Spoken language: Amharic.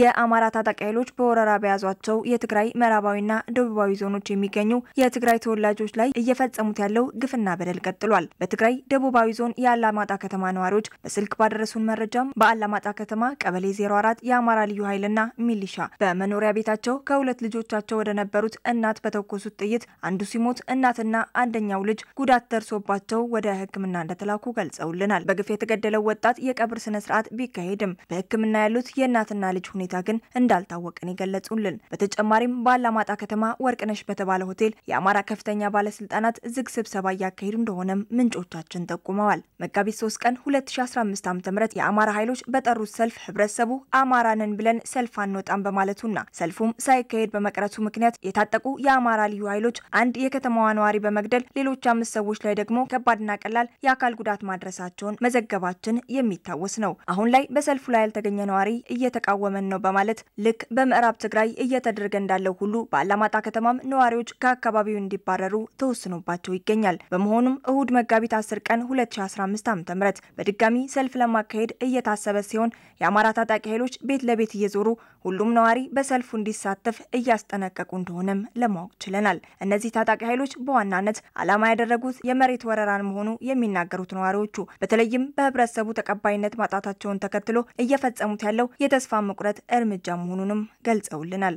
የአማራ ታጣቂ ኃይሎች በወረራ በያዟቸው የትግራይ ምዕራባዊና ደቡባዊ ዞኖች የሚገኙ የትግራይ ተወላጆች ላይ እየፈጸሙት ያለው ግፍና በደል ቀጥሏል። በትግራይ ደቡባዊ ዞን የአላማጣ ከተማ ነዋሪዎች በስልክ ባደረሱን መረጃም በአላማጣ ከተማ ቀበሌ 04 የአማራ ልዩ ኃይልና ሚሊሻ በመኖሪያ ቤታቸው ከሁለት ልጆቻቸው ወደ ነበሩት እናት በተኮሱት ጥይት አንዱ ሲሞት እናትና አንደኛው ልጅ ጉዳት ደርሶባቸው ወደ ሕክምና እንደተላኩ ገልጸውልናል። በግፍ የተገደለው ወጣት የቀብር ስነስርዓት ቢካሄድም በሕክምና ያሉት የእናትና ልጅ ሁኔታ ግን እንዳልታወቀን የገለጹልን። በተጨማሪም በአላማጣ ከተማ ወርቅነሽ በተባለ ሆቴል የአማራ ከፍተኛ ባለስልጣናት ዝግ ስብሰባ እያካሄዱ እንደሆነም ምንጮቻችን ጠቁመዋል። መጋቢት 3 ቀን 2015 ዓ ም የአማራ ኃይሎች በጠሩት ሰልፍ ህብረተሰቡ አማራ ነን ብለን ሰልፍ አንወጣም በማለቱና ሰልፉም ሳይካሄድ በመቅረቱ ምክንያት የታጠቁ የአማራ ልዩ ኃይሎች አንድ የከተማዋ ነዋሪ በመግደል ሌሎች አምስት ሰዎች ላይ ደግሞ ከባድና ቀላል የአካል ጉዳት ማድረሳቸውን መዘገባችን የሚታወስ ነው። አሁን ላይ በሰልፉ ላይ ያልተገኘ ነዋሪ እየተቃወመን ነው በማለት ልክ በምዕራብ ትግራይ እየተደረገ እንዳለው ሁሉ በአላማጣ ከተማም ነዋሪዎች ከአካባቢው እንዲባረሩ ተወስኖባቸው ይገኛል። በመሆኑም እሁድ መጋቢት 10 ቀን 2015 ዓ ም በድጋሚ ሰልፍ ለማካሄድ እየታሰበ ሲሆን የአማራ ታጣቂ ኃይሎች ቤት ለቤት እየዞሩ ሁሉም ነዋሪ በሰልፉ እንዲሳተፍ እያስጠነቀቁ እንደሆነም ለማወቅ ችለናል። እነዚህ ታጣቂ ኃይሎች በዋናነት ዓላማ ያደረጉት የመሬት ወረራን መሆኑ የሚናገሩት ነዋሪዎቹ በተለይም በህብረተሰቡ ተቀባይነት ማጣታቸውን ተከትሎ እየፈጸሙት ያለው የተስፋ መቁረጥ እርምጃ መሆኑንም ገልጸውልናል።